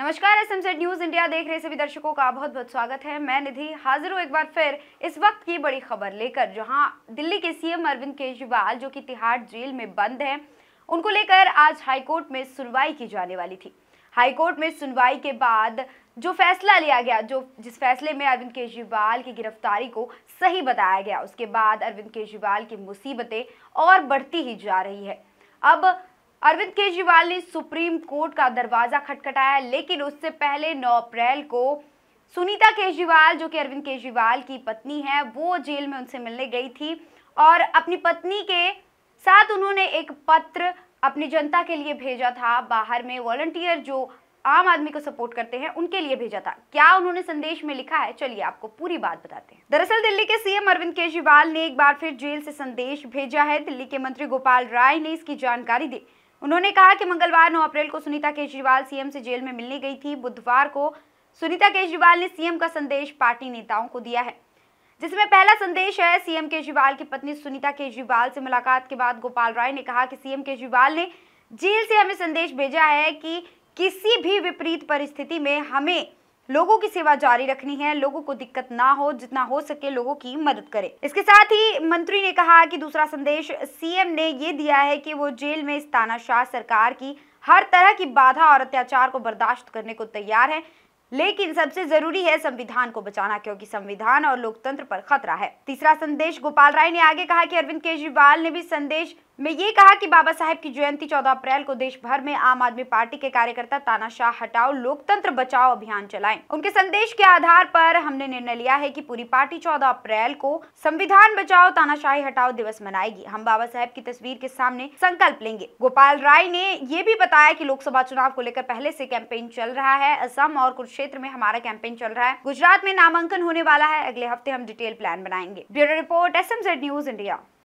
नमस्कार S EAMCET news India देख रहे सभी दर्शकों का बहुत बहुत स्वागत है मैं निधि हाजिर हूँ एक बार फिर इस वक्त की बड़ी खबर लेकर जहां दिल्ली के सीएम अरविंद केजरीवाल जो कि तिहाड़ जेल में बंद हैं उनको लेकर आज हाईकोर्ट में सुनवाई की जाने वाली थी हाईकोर्ट में सुनवाई के बाद जो फैसला लिया गया जो जिस फैसले में अरविंद केजरीवाल की गिरफ्तारी को सही बताया गया उसके बाद अरविंद केजरीवाल की मुसीबतें और बढ़ती ही जा रही है अब अरविंद केजरीवाल ने सुप्रीम कोर्ट का दरवाजा खटखटाया लेकिन उससे पहले 9 अप्रैल को सुनीता केजरीवाल जो कि के अरविंद केजरीवाल की पत्नी है वो जेल में उनसे मिलने गई थी और अपनी पत्नी के साथ उन्होंने एक पत्र अपनी जनता के लिए भेजा था बाहर में वॉलंटियर जो आम आदमी को सपोर्ट करते हैं उनके लिए भेजा था क्या उन्होंने संदेश में लिखा है चलिए आपको पूरी बात बताते हैं दरअसल दिल्ली के सीएम अरविंद केजरीवाल ने एक बार फिर जेल से संदेश भेजा है दिल्ली के मंत्री गोपाल राय ने इसकी जानकारी दी उन्होंने कहा कि मंगलवार 9 अप्रैल को सुनीता केजरीवाल सीएम से जेल में मिलने गई थी बुधवार को सुनीता केजरीवाल ने सीएम का संदेश पार्टी नेताओं को दिया है जिसमें पहला संदेश है सीएम केजरीवाल की पत्नी सुनीता केजरीवाल से मुलाकात के बाद गोपाल राय ने कहा कि सीएम केजरीवाल ने जेल से हमें संदेश भेजा है कि किसी भी विपरीत परिस्थिति में हमें लोगों की सेवा जारी रखनी है लोगों को दिक्कत ना हो जितना हो सके लोगों की मदद करें इसके साथ ही मंत्री ने कहा कि दूसरा संदेश सीएम ने ये दिया है कि वो जेल में इस तानाशाह सरकार की हर तरह की बाधा और अत्याचार को बर्दाश्त करने को तैयार है लेकिन सबसे जरूरी है संविधान को बचाना क्योंकि संविधान और लोकतंत्र पर खतरा है तीसरा संदेश गोपाल राय ने आगे कहा कि अरविंद केजरीवाल ने भी संदेश में ये कहा कि बाबा साहेब की जयंती 14 अप्रैल को देश भर में आम आदमी पार्टी के कार्यकर्ता तानाशाह हटाओ लोकतंत्र बचाओ अभियान चलाएं। उनके संदेश के आधार पर हमने निर्णय लिया है कि पूरी पार्टी 14 अप्रैल को संविधान बचाओ तानाशाही हटाओ दिवस मनाएगी हम बाबा साहेब की तस्वीर के सामने संकल्प लेंगे गोपाल राय ने ये भी बताया की लोकसभा चुनाव को लेकर पहले ऐसी कैंपेन चल रहा है असम और कुरुक्षेत्र में हमारा कैंपेन चल रहा है गुजरात में नामांकन होने वाला है अगले हफ्ते हम डिटेल प्लान बनाएंगे bureau report S news India